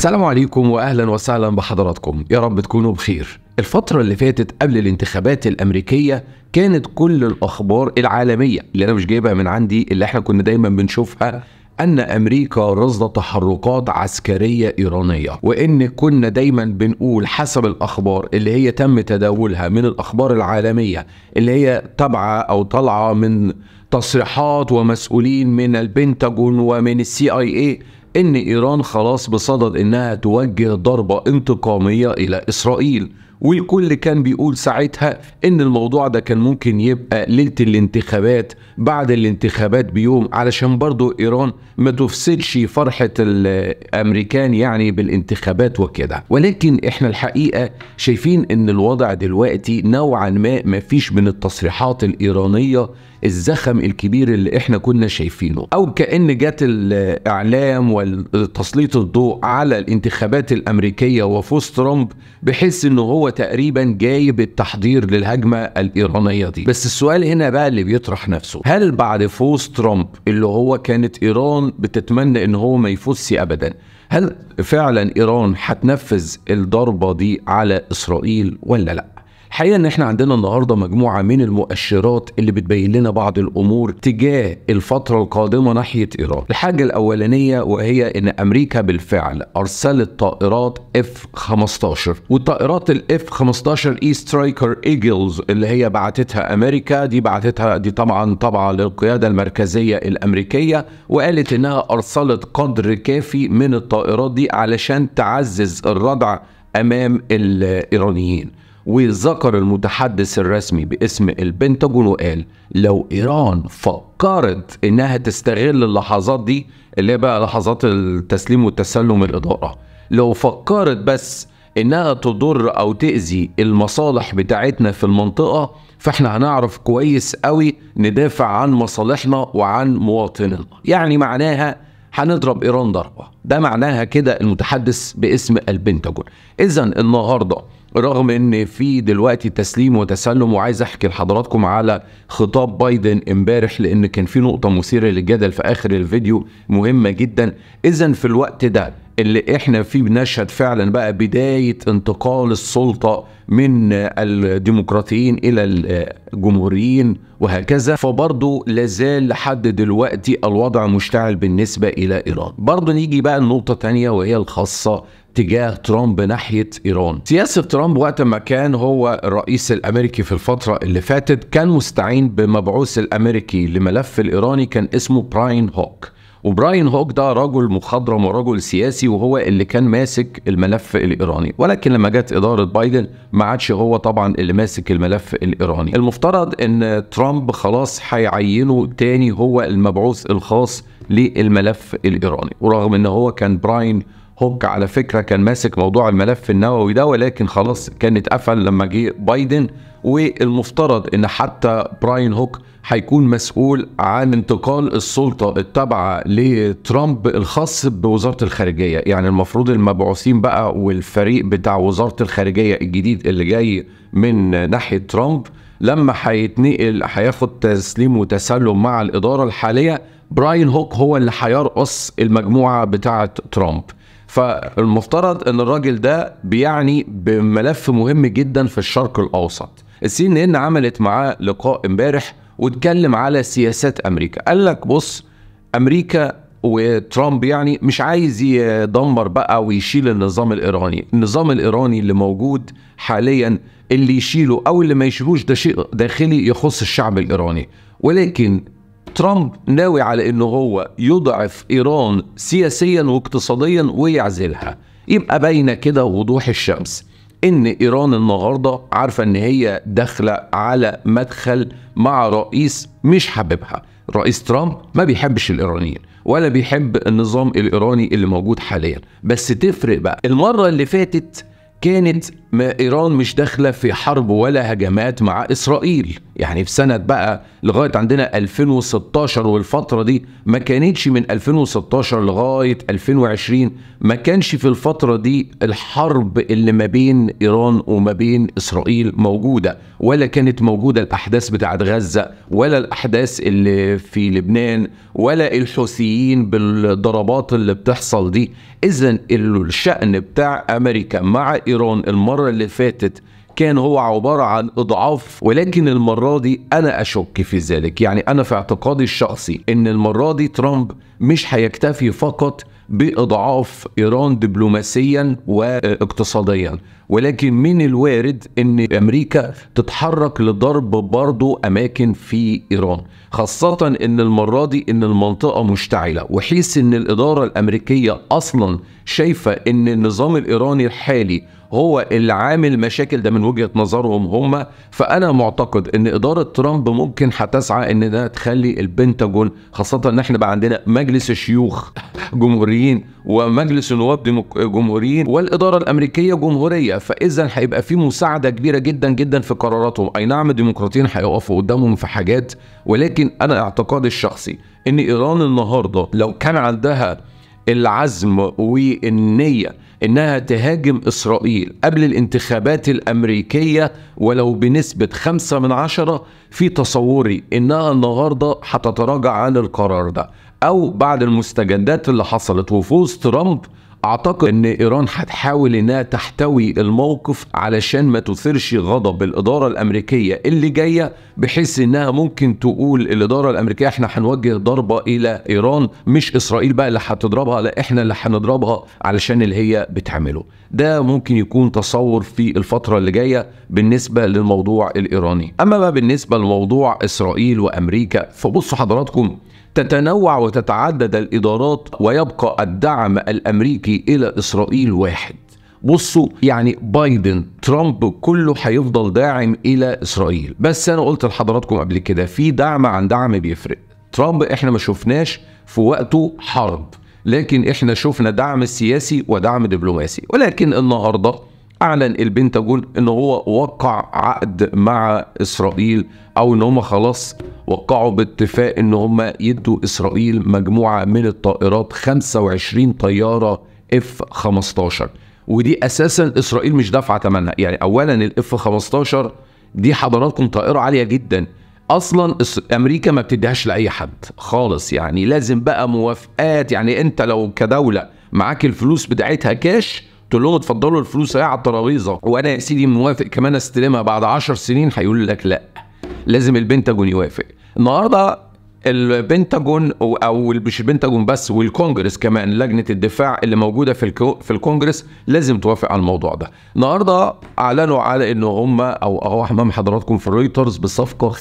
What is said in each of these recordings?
السلام عليكم واهلا وسهلا بحضراتكم يا رب تكونوا بخير الفترة اللي فاتت قبل الانتخابات الأمريكية كانت كل الأخبار العالمية اللي أنا مش جايبها من عندي اللي احنا كنا دايما بنشوفها أن أمريكا رصد تحركات عسكرية إيرانية وإن كنا دايما بنقول حسب الأخبار اللي هي تم تداولها من الأخبار العالمية اللي هي تبعة أو طالعة من تصريحات ومسؤولين من البنتاجون ومن السي اي اي ان ايران خلاص بصدد انها توجه ضربه انتقاميه الى اسرائيل والكل كان بيقول ساعتها ان الموضوع ده كان ممكن يبقى ليله الانتخابات بعد الانتخابات بيوم علشان برضو ايران ما تفسدش فرحه الامريكان يعني بالانتخابات وكده ولكن احنا الحقيقه شايفين ان الوضع دلوقتي نوعا ما ما فيش من التصريحات الايرانيه الزخم الكبير اللي احنا كنا شايفينه او كان جت الاعلام وتسليط الضوء على الانتخابات الامريكيه وفوز ترامب بحيث ان هو تقريبا جايب التحضير للهجمه الايرانيه دي بس السؤال هنا بقى اللي بيطرح نفسه هل بعد فوز ترامب اللي هو كانت ايران بتتمنى ان هو ما يفوزش ابدا هل فعلا ايران هتنفذ الضربه دي على اسرائيل ولا لا حقيقة ان احنا عندنا النهاردة مجموعة من المؤشرات اللي بتبين لنا بعض الامور تجاه الفترة القادمة ناحية ايران الحاجة الاولانية وهي ان امريكا بالفعل ارسلت طائرات اف 15 والطائرات الاف 15 اي سترايكر ايجلز اللي هي بعتتها امريكا دي بعتتها دي طبعا طبعا للقيادة المركزية الامريكية وقالت انها ارسلت قدر كافي من الطائرات دي علشان تعزز الردع امام الايرانيين وذكر المتحدث الرسمي باسم البنتاجون وقال لو ايران فكرت انها تستغل اللحظات دي اللي بقى لحظات التسليم والتسلم الاداره لو فكرت بس انها تضر او تاذي المصالح بتاعتنا في المنطقه فاحنا هنعرف كويس قوي ندافع عن مصالحنا وعن مواطنينا يعني معناها هنضرب ايران ضربه ده معناها كده المتحدث باسم البنتاجون اذا النهارده رغم ان في دلوقتي تسليم وتسلم وعايز احكي لحضراتكم على خطاب بايدن امبارح لان كان في نقطه مثيره للجدل في اخر الفيديو مهمه جدا اذا في الوقت ده اللي احنا فيه بنشهد فعلا بقى بدايه انتقال السلطه من الديمقراطيين الى الجمهوريين وهكذا فبرضه لازال لحد دلوقتي الوضع مشتعل بالنسبه الى ايران برضه نيجي بقى لنقطه الثانيه وهي الخاصه تجاه ترامب ناحيه ايران. سياسه ترامب وقت ما كان هو الرئيس الامريكي في الفتره اللي فاتت كان مستعين بمبعوث الامريكي لملف الايراني كان اسمه براين هوك. وبراين هوك ده رجل مخضرم ورجل سياسي وهو اللي كان ماسك الملف الايراني ولكن لما جت اداره بايدن ما عادش هو طبعا اللي ماسك الملف الايراني المفترض ان ترامب خلاص هيعينه تاني هو المبعوث الخاص للملف الايراني ورغم ان هو كان براين هوك على فكره كان ماسك موضوع الملف النووي ده ولكن خلاص كان اتقفل لما جه بايدن والمفترض ان حتى براين هوك هيكون مسؤول عن انتقال السلطه التابعه لترامب الخاص بوزاره الخارجيه، يعني المفروض المبعوثين بقى والفريق بتاع وزاره الخارجيه الجديد اللي جاي من ناحيه ترامب لما هيتنقل هياخد تسليم وتسلم مع الاداره الحاليه براين هوك هو اللي هيرقص المجموعه بتاعه ترامب فالمفترض ان الراجل ده بيعني بملف مهم جدا في الشرق الاوسط السي ان ان عملت معاه لقاء امبارح واتكلم على سياسات امريكا قال لك بص امريكا وترامب يعني مش عايز يدمر بقى ويشيل النظام الايراني النظام الايراني اللي موجود حاليا اللي يشيله او اللي ما يشيلوش ده شيء داخلي يخص الشعب الايراني ولكن ترامب ناوي على انه هو يضعف ايران سياسيا واقتصاديا ويعزلها يبقى باينه كده وضوح الشمس ان ايران النهارده عارفه ان هي داخله على مدخل مع رئيس مش حاببها رئيس ترامب ما بيحبش الايرانيين ولا بيحب النظام الايراني اللي موجود حاليا بس تفرق بقى المره اللي فاتت كانت إيران مش داخلة في حرب ولا هجمات مع إسرائيل يعني في سنة بقى لغاية عندنا 2016 والفترة دي ما كانتش من 2016 لغاية 2020 ما كانش في الفترة دي الحرب اللي ما بين إيران وما بين إسرائيل موجودة ولا كانت موجودة الأحداث بتاعة غزة ولا الأحداث اللي في لبنان ولا الحوثيين بالضربات اللي بتحصل دي اذا الشأن بتاع امريكا مع ايران المرة اللي فاتت كان هو عبارة عن إضعاف ولكن المرة دي أنا أشك في ذلك يعني أنا في اعتقادي الشخصي إن المرة دي ترامب مش هيكتفي فقط بإضعاف إيران دبلوماسيا واقتصاديا ولكن من الوارد ان امريكا تتحرك لضرب برضه اماكن في ايران خاصه ان المره دي ان المنطقه مشتعله وحيث ان الاداره الامريكيه اصلا شايفه ان النظام الايراني الحالي هو اللي عامل مشاكل ده من وجهه نظرهم هم فانا معتقد ان اداره ترامب ممكن هتسعى ان ده تخلي البنتاجون خاصه ان احنا بقى عندنا مجلس الشيوخ جمهوريين ومجلس النواب جمهوريين والاداره الامريكيه جمهوريه فاذا هيبقى في مساعده كبيره جدا جدا في قراراتهم اي نعم الديمقراطيين هيقفوا قدامهم في حاجات ولكن انا اعتقادي الشخصي ان ايران النهارده لو كان عندها العزم والنية إنها تهاجم إسرائيل قبل الانتخابات الأمريكية ولو بنسبة خمسة من عشرة في تصوري إنها النهاردة هتتراجع عن القرار ده أو بعد المستجدات اللي حصلت وفوز ترامب اعتقد ان ايران هتحاول انها تحتوي الموقف علشان ما تثيرش غضب الاداره الامريكيه اللي جايه بحيث انها ممكن تقول الاداره الامريكيه احنا هنوجه ضربه الى ايران مش اسرائيل بقى اللي هتضربها لا احنا اللي هنضربها علشان اللي هي بتعمله ده ممكن يكون تصور في الفتره اللي جايه بالنسبه للموضوع الايراني اما بقى بالنسبه لموضوع اسرائيل وامريكا فبصوا حضراتكم تتنوع وتتعدد الادارات ويبقى الدعم الامريكي الى اسرائيل واحد بصوا يعني بايدن ترامب كله هيفضل داعم الى اسرائيل بس انا قلت لحضراتكم قبل كده في دعم عن دعم بيفرق ترامب احنا ما شفناش في وقته حرب لكن احنا شفنا دعم سياسي ودعم دبلوماسي ولكن النهارده اعلن البنتاجون ان هو وقع عقد مع اسرائيل او ان هم خلاص وقعوا باتفاق ان هم يدوا اسرائيل مجموعه من الطائرات 25 طياره اف 15 ودي اساسا اسرائيل مش دافعه ثمنها يعني اولا الاف 15 دي حضراتكم طائره عاليه جدا اصلا امريكا ما بتديهاش لاي حد خالص يعني لازم بقى موافقات يعني انت لو كدوله معاك الفلوس بتاعتها كاش تقول لهم اتفضلوا الفلوس اهي على الترابيزه وانا يا سيدي موافق كمان استلمها بعد 10 سنين هيقول لك لا لازم البنتاجون يوافق النهارده البنتاجون او مش البنتاجون بس والكونجرس كمان لجنه الدفاع اللي موجوده في الكو في الكونجرس لازم توافق على الموضوع ده. النهارده اعلنوا على ان هم او اهو امام حضراتكم في رويترز بصفقه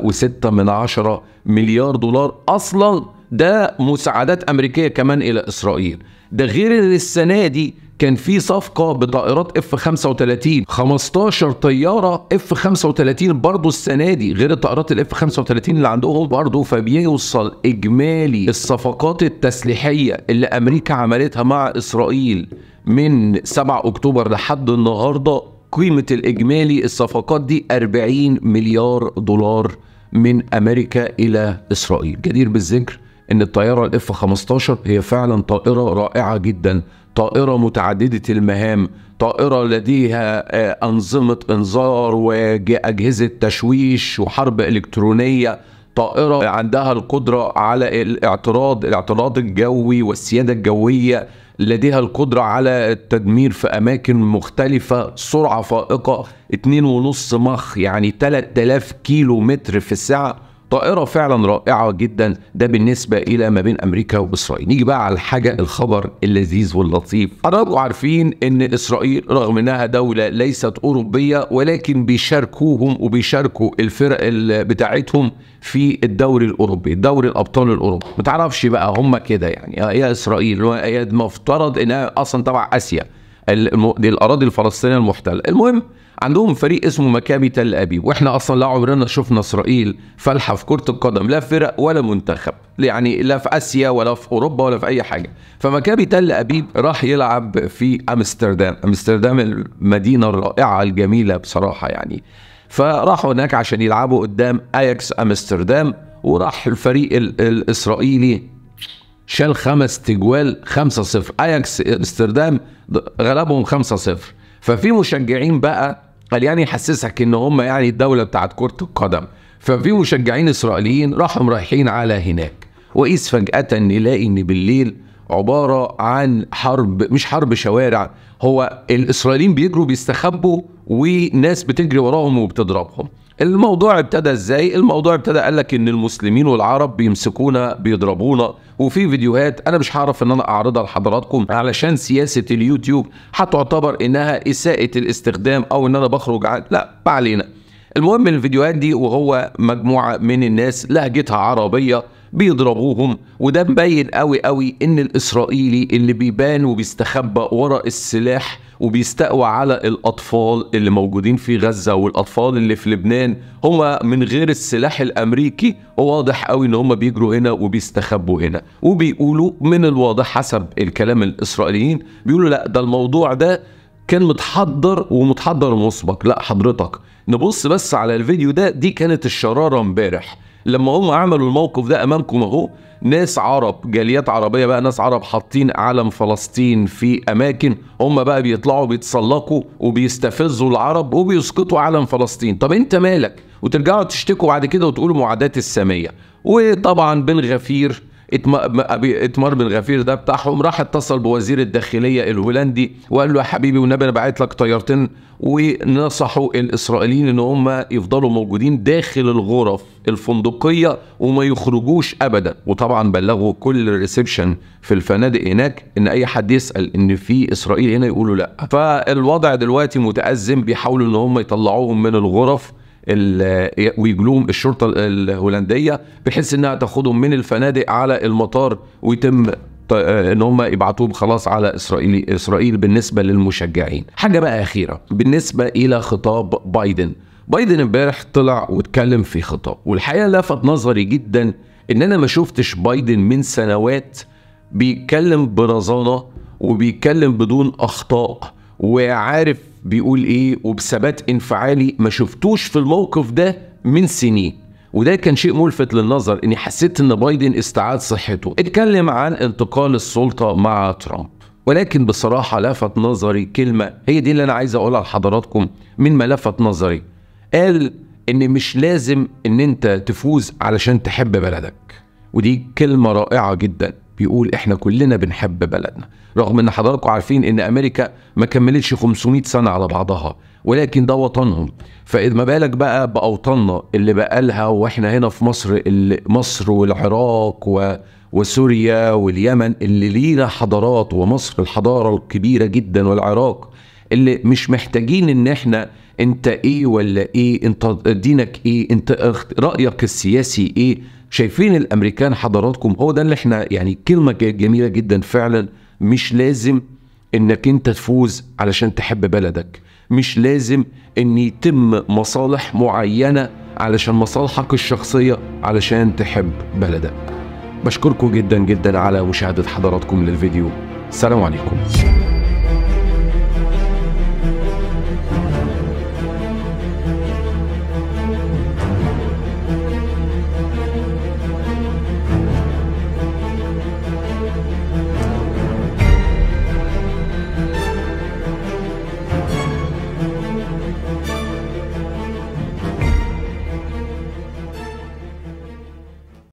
وستة من عشرة مليار دولار اصلا ده مساعدات امريكيه كمان الى اسرائيل. ده غير ان السنه دي كان في صفقه بطائرات اف 35 15 طياره اف 35 برضه السنه دي غير الطائرات الاف 35 اللي عندهم برضه فبيوصل اجمالي الصفقات التسليحيه اللي امريكا عملتها مع اسرائيل من 7 اكتوبر لحد النهارده قيمه الاجمالي الصفقات دي 40 مليار دولار من امريكا الى اسرائيل جدير بالذكر ان الطياره الاف 15 هي فعلا طائره رائعه جدا طائرة متعددة المهام طائرة لديها آه، أنظمة إنذار وأجهزة تشويش وحرب إلكترونية طائرة عندها القدرة على الاعتراض الاعتراض الجوي والسيادة الجوية لديها القدرة على التدمير في أماكن مختلفة سرعة فائقة 2.5 مخ يعني 3000 كيلو متر في الساعة طائره فعلا رائعه جدا ده بالنسبه الى ما بين امريكا واسرائيل نيجي بقى على الحاجه الخبر اللذيذ واللطيف حضراتكم عارفين ان اسرائيل رغم انها دوله ليست اوروبيه ولكن بيشاركوهم وبيشاركوا الفرق بتاعتهم في الدوري الاوروبي دوري الابطال الاوروبي ما تعرفش بقى هم كده يعني آه، يا اسرائيل هي المفترض انها اصلا تبع اسيا الاراضي الفلسطينيه المحتله المهم عندهم فريق اسمه مكابي تل ابيب واحنا اصلا لا عمرنا شفنا اسرائيل فالحه في كره القدم لا فرق ولا منتخب يعني لا في اسيا ولا في اوروبا ولا في اي حاجه فمكابي تل ابيب راح يلعب في امستردام امستردام المدينه الرائعه الجميله بصراحه يعني فراحوا هناك عشان يلعبوا قدام اياكس امستردام وراح الفريق الاسرائيلي شال خمس تجوال 5-0 اياكس امستردام غلبهم 5-0 ففي مشجعين بقى قال يعني يحسسك ان هم يعني الدوله بتاعت كره القدم ففي مشجعين اسرائيليين راحوا رايحين على هناك وقيس فجاه نلاقي ان بالليل عباره عن حرب مش حرب شوارع هو الاسرائيليين بيجروا بيستخبوا وناس بتجري وراهم وبتضربهم الموضوع ابتدى ازاي الموضوع ابتدى قال لك ان المسلمين والعرب بيمسكونا بيضربونا وفي فيديوهات انا مش هعرف ان انا اعرضها لحضراتكم علشان سياسه اليوتيوب هتعتبر انها اساءه الاستخدام او ان انا بخرج عن لا ما علينا المهم الفيديوهات دي وهو مجموعه من الناس لهجتها عربيه بيضربوهم وده مبين قوي قوي ان الاسرائيلي اللي بيبان وبيستخبى ورا السلاح وبيستقوى على الاطفال اللي موجودين في غزه والاطفال اللي في لبنان هما من غير السلاح الامريكي واضح قوي ان هما بيجروا هنا وبيستخبوا هنا وبيقولوا من الواضح حسب الكلام الاسرائيليين بيقولوا لا ده الموضوع ده كان متحضر ومتحضر مسبق لا حضرتك نبص بس على الفيديو ده دي كانت الشراره امبارح لما هم عملوا الموقف ده امامكم اهو ناس عرب جاليات عربيه بقى ناس عرب حاطين علم فلسطين في اماكن هم بقى بيطلعوا بيتسلقوا وبيستفزوا العرب وبيسقطوا علم فلسطين طب انت مالك وترجعوا تشتكوا بعد كده وتقولوا معاداه الساميه وطبعا بن غفير اتمار بن غفير ده بتاعهم راح اتصل بوزير الداخليه الهولندي وقال له يا حبيبي والنبي انا باعت لك طيارتين ونصحوا الاسرائيليين ان هم يفضلوا موجودين داخل الغرف الفندقيه وما يخرجوش ابدا وطبعا بلغوا كل الريسبشن في الفنادق هناك ان اي حد يسال ان في اسرائيل هنا يقولوا لا فالوضع دلوقتي متازم بيحاولوا ان هم يطلعوهم من الغرف ويجلوهم الشرطه الهولنديه بحيث انها تاخدهم من الفنادق على المطار ويتم ان هم يبعتوهم خلاص على اسرائيل اسرائيل بالنسبه للمشجعين حاجه بقى اخيره بالنسبه الى خطاب بايدن بايدن امبارح طلع واتكلم في خطاب والحقيقه لفت نظري جدا ان انا ما شفتش بايدن من سنوات بيتكلم برزانه وبيتكلم بدون اخطاء وعارف بيقول ايه وبثبات انفعالي ما شفتوش في الموقف ده من سنين وده كان شيء ملفت للنظر اني حسيت ان بايدن استعاد صحته اتكلم عن انتقال السلطه مع ترامب ولكن بصراحه لفت نظري كلمه هي دي اللي انا عايز اقولها لحضراتكم من ما لفت نظري قال ان مش لازم ان انت تفوز علشان تحب بلدك ودي كلمه رائعه جدا بيقول احنا كلنا بنحب بلدنا رغم ان حضراتكم عارفين ان امريكا ما كملتش 500 سنه على بعضها ولكن ده وطنهم فاذا ما بالك بقى باوطاننا اللي بقالها واحنا هنا في مصر اللي مصر والعراق و وسوريا واليمن اللي لينا حضارات ومصر الحضاره الكبيره جدا والعراق اللي مش محتاجين ان احنا انت ايه ولا ايه انت دينك ايه انت رايك السياسي ايه شايفين الامريكان حضراتكم هو ده اللي احنا يعني كلمه جميله جدا فعلا مش لازم انك انت تفوز علشان تحب بلدك مش لازم ان يتم مصالح معينه علشان مصالحك الشخصيه علشان تحب بلدك بشكركم جدا جدا على مشاهده حضراتكم للفيديو سلام عليكم